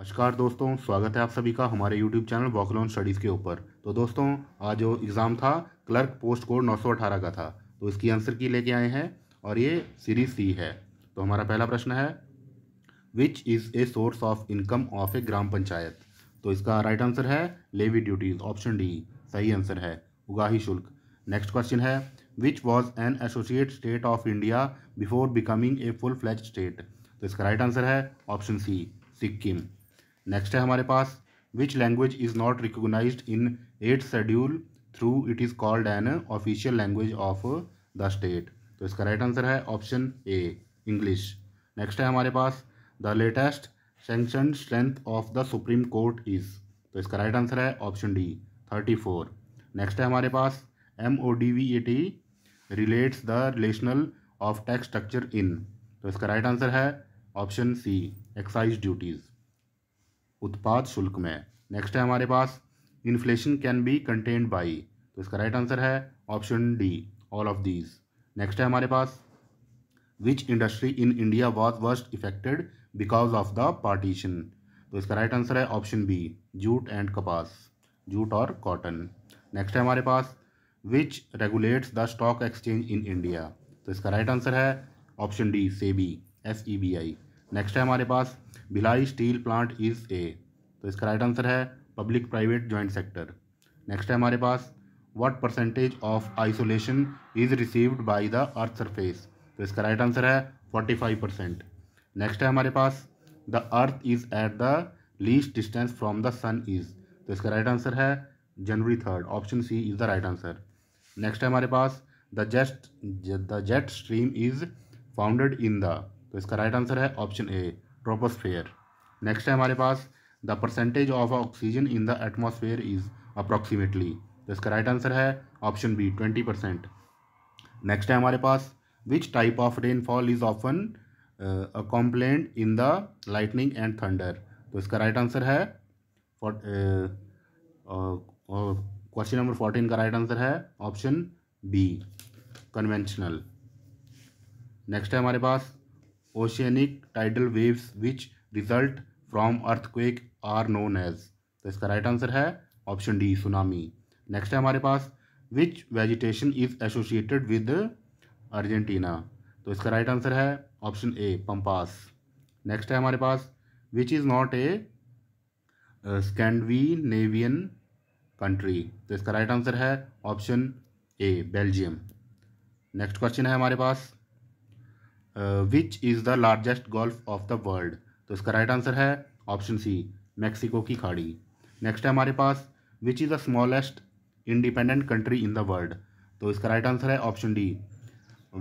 नमस्कार दोस्तों स्वागत है आप सभी का हमारे यूट्यूब चैनल वॉकलोन स्टडीज़ के ऊपर तो दोस्तों आज जो एग्ज़ाम था क्लर्क पोस्ट कोड 918 का था तो इसकी आंसर की लेके आए हैं और ये सीरीज सी है तो हमारा पहला प्रश्न है which is a source of income of a gram panchayat तो इसका राइट आंसर है लेवी ड्यूटीज़ ऑप्शन डी सही आंसर है उगाही शुल्क नेक्स्ट क्वेश्चन है which was an associate state of India before becoming a full fledged state तो इसका राइट आंसर है ऑप्शन सी सिक्किम नेक्स्ट है हमारे पास which language is not recognise in eight schedule through it is called an official language of the state तो इसका right right answer है option A English next है हमारे पास the latest sanction strength of the supreme court is तो इसका right right answer है option D thirty four next है हमारे पास M O D V A T relates the relational of tax structure in तो इसका राइट right आंसर है option C excise duties उत्पाद शुल्क में नेक्स्ट है हमारे पास inflation can be content by तो इसका राइट आंसर है option D all of these next है हमारे पास which industry in India was worst affected because of the partition तो इसका राइट आंसर है option B jute and kapas jute और कॉटन नेक्स्ट है हमारे पास which regulates the stock exchange in India तो इसका राइट आंसर है option D SEBI S E B I next है हमारे पास Bhilai steel plant is a तो इसका राइट आंसर है public private joint sector next है हमारे पास what percentage of isolation is received by the earth surface तो इसका राइट आंसर है फोर्टी फाइव परसेंट नेक्स्ट है हमारे पास the earth is at the least distance from the sun is तो इसका राइट आंसर है January third option C is the right answer next है हमारे पास the जेस्ट the jet stream is founded in the तो इसका राइट आंसर है option A troposphere next है हमारे पास the percentage of oxygen in the atmosphere is approximately तो इसका राइट आंसर है option B twenty percent next है हमारे पास which type of rainfall is often complaint in the lightning and thunder तो इसका राइट आंसर है क्वेश्चन नंबर फोर्टीन का राइट आंसर है ऑप्शन बी कन्वेंशनल नेक्स्ट है हमारे पास oceanic tidal waves which result from earthquake are known as तो इसका राइट आंसर है ऑप्शन डी सुनामी नेक्स्ट है हमारे पास which vegetation is associated with Argentina तो इसका राइट आंसर है ऑप्शन ए पंपास नेक्स्ट है हमारे पास which is not a Scandinavian country तो इसका राइट आंसर है option A Belgium next question है हमारे पास which is the largest gulf of the world तो इसका राइट आंसर है ऑप्शन सी मैक्सिको की खाड़ी नेक्स्ट है हमारे पास which is the smallest independent country in the world तो इसका राइट आंसर है option D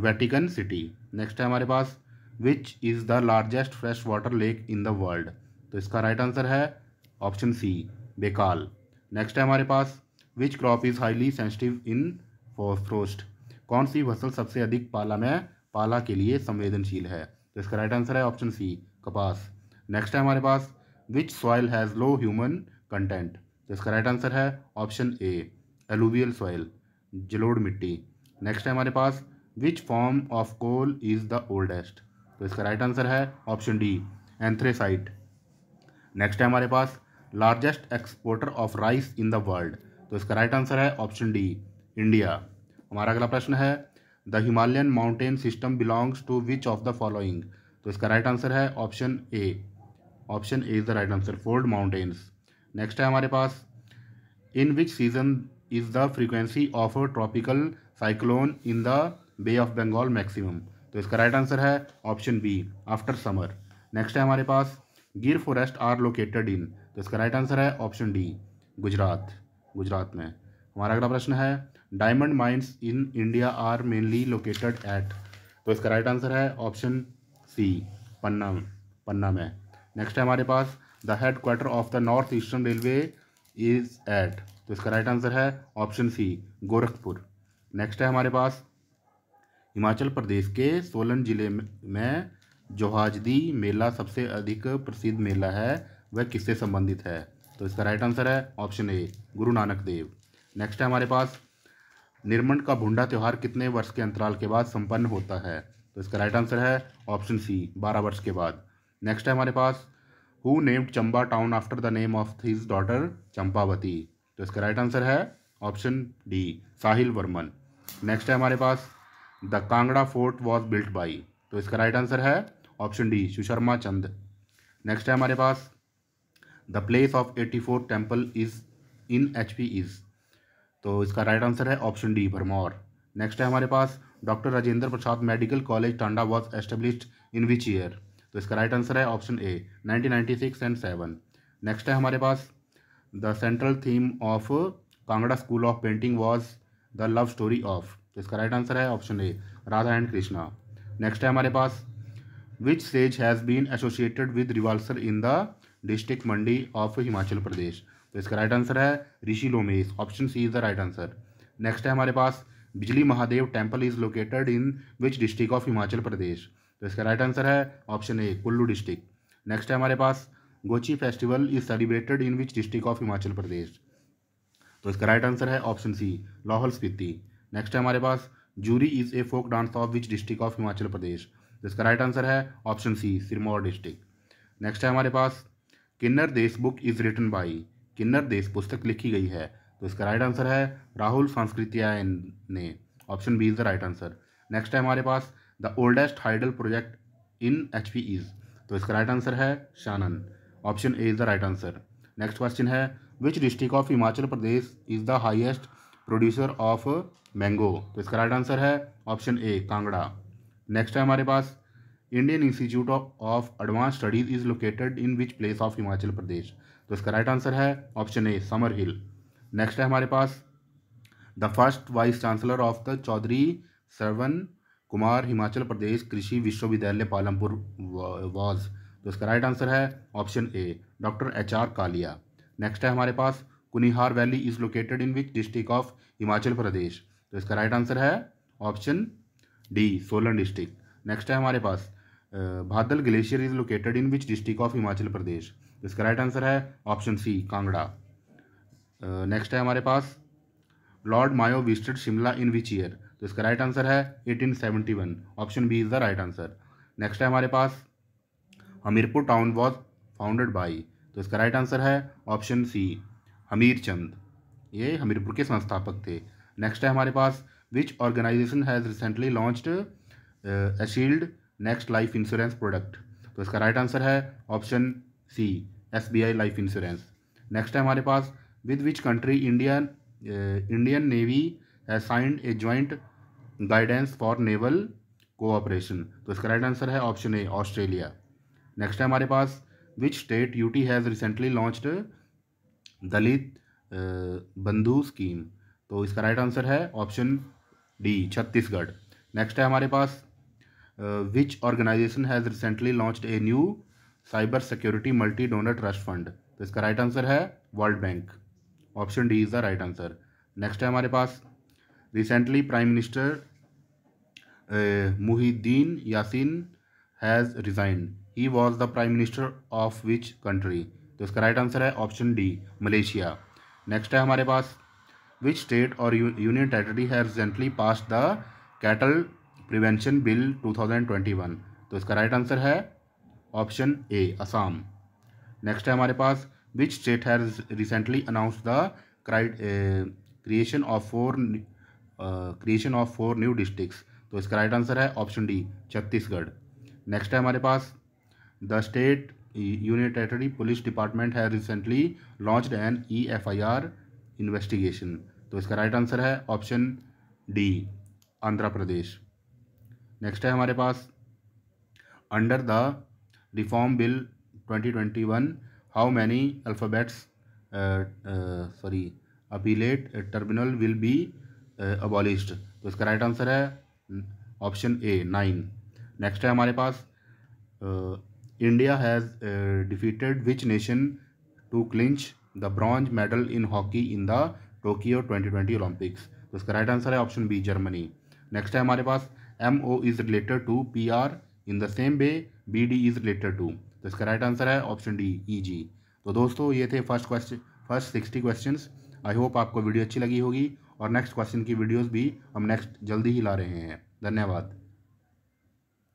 Vatican City next है हमारे पास which is the largest fresh water lake in the world तो इसका राइट आंसर है ऑप्शन सी बेकाल नेक्स्ट है हमारे पास which crop is highly sensitive in frost कौन सी फसल सबसे अधिक पाला में पाला के लिए संवेदनशील है तो इसका राइट आंसर है ऑप्शन सी कपास नेक्स्ट है हमारे पास which soil has low human content तो इसका राइट आंसर है ऑप्शन ए एलुवियल सॉइल जलोड़ मिट्टी नेक्स्ट है हमारे पास which form of coal is the oldest तो इसका राइट आंसर है ऑप्शन डी एंथ्रेसाइट नेक्स्ट है हमारे पास largest exporter of rice in the world तो इसका राइट आंसर है ऑप्शन डी इंडिया हमारा अगला प्रश्न है the Himalayan mountain system belongs to which of the following तो इसका राइट आंसर है option A option A is the right answer fold mountains next है हमारे पास in which season is the frequency of tropical cyclone in the bay of Bengal maximum तो इसका right answer है option B after summer next है हमारे पास गिर forest are located in तो इसका राइट आंसर है ऑप्शन डी गुजरात गुजरात में हमारा अगला प्रश्न है diamond mines in India are mainly located at तो इसका राइट आंसर है ऑप्शन सी पन्ना पन्ना में नेक्स्ट है हमारे पास the head quarter of the north eastern railway is at तो इसका राइट आंसर है ऑप्शन सी गोरखपुर नेक्स्ट है हमारे पास हिमाचल प्रदेश के सोलन जिले में जोहाजदी मेला सबसे अधिक प्रसिद्ध मेला है वह किससे संबंधित है तो इसका राइट आंसर है option A Guru Nanak Dev next है हमारे पास निर्मण का भुंडा त्यौहार कितने वर्ष के अंतराल के बाद संपन्न होता है तो इसका राइट आंसर है ऑप्शन सी बारह वर्ष के बाद नेक्स्ट है हमारे पास who named Chamba town after the name of his daughter Champavati तो इसका राइट आंसर है option D Sahil Varman next है हमारे पास the Kangra fort was built by तो इसका राइट आंसर है option D Susharma Chand next है हमारे पास the place of eighty four temple is in H P is तो इसका राइट आंसर है ऑप्शन डी भरमौर नेक्स्ट है हमारे पास doctor Rajendra Prasad medical college Tanda was established in which year तो इसका राइट आंसर है option A nineteen and seven next है हमारे पास the central theme of Kangra school of painting was the love story of तो इसका राइट आंसर है option A Radha and Krishna next है हमारे पास which sage has been associated with Rewalsar in the district Mandi of Himachal Pradesh तो इसका राइट आंसर है Rishi Lomesh option C is the right answer next है हमारे पास Bijli Mahadev temple is located in which district of Himachal Pradesh तो इसका राइट आंसर है option A Kullu district next है हमारे पास Gochi festival is celebrated in which district of Himachal Pradesh तो इसका राइट आंसर है option C Lahaul Spiti next है हमारे पास Jhoori is a folk dance of which district of Himachal Pradesh तो इसका राइट आंसर है option C Sirmaur district next है हमारे पास Kinnar Desh book is written by Kinnar Desh पुस्तक लिखी गई है तो इसका राइट आंसर है राहुल संस्कृतियान ने option B is the right answer next है हमारे पास the oldest hydel project in H P is तो इसका राइट आंसर है Shanan option A is the right answer next question है which district of Himachal Pradesh is the highest producer of mango तो इसका right answer है ऑप्शन ए कांगड़ा नेक्स्ट है हमारे पास Indian institute of advance studies is located in which place of Himachal Pradesh तो इसका right answer है option A summer hill next है हमारे पास the first vice chancellor of the Chaudhary Sarwan Kumar Himachal Pradesh Krishi Vishwavidyalaya Palampur was तो इसका राइट आंसर है option A doctor H R Kalia next है हमारे पास Kunihar valley is located in which district of Himachal Pradesh तो इसका राइट आंसर है option D Solan district next है हमारे पास भादल glacier is located in which district of Himachal Pradesh इसका राइट आंसर है ऑप्शन सी कांगड़ा नेक्स्ट है हमारे पास Lord Mayo visited Shimla in which year तो इसका राइट आंसर है 1871 option B is the right answer next है हमारे पास Hamirpur town was founded by तो इसका राइट आंसर है ऑप्शन सी हमीर चंद ये हमीरपुर के संस्थापक थे नेक्स्ट है हमारे पास which organization has recently launched eShield next life insurance product तो इसका राइट आंसर है option C S B I life insurance next है हमारे पास with which country Indian Indian navy has signed a joint guidance for naval cooperation तो इसका right answer है option A Australia next है हमारे पास which state UT has recently launched Dalit Bandhu scheme तो इसका राइट आंसर है ऑप्शन डी छत्तीसगढ़ नेक्स्ट है हमारे पास which organization has recently launched a new cyber security multi donor trust fund तो इसका राइट आंसर है world bank option D is the right answer next है हमारे पास recently prime minister Muhyiddin Yassin has resigned he was the prime minister of which country तो इसका right answer है option D Malaysia next है हमारे पास विच स्टेट और union territory has recently pass the cattle prevention bill two thousand twenty one तो इसका right answer है ऑप्शन ए असम नेक्स्ट है हमारे पास which state has recently announce the creation of four creation of four new districts तो इसका right answer है option D Chhattisgarh next है हमारे पास the state unitary police department है recently launched an e F I R investigation तो इसका right answer है option D Andhra Pradesh next है हमारे पास under the reform bill 2021 twenty one how uh, appellate terminal will be abolished तो इसका right answer है ऑप्शन ए नाइन नेक्स्ट है हमारे पास India has defeated which nation to clinch the bronze medal in hockey in the Tokyo 2020 Olympics तो इसका right answer है option B Germany next है हमारे पास M O is related to P R in the same way B D is related to तो इसका right answer है option D E G तो दोस्तों ये थे first question first sixty question I hope आपको वीडियो अच्छी लगी होगी और नेक्स्ट क्वेश्चन की वीडियोज़ भी हम नेक्स्ट जल्दी ही ला रहे हैं धन्यवाद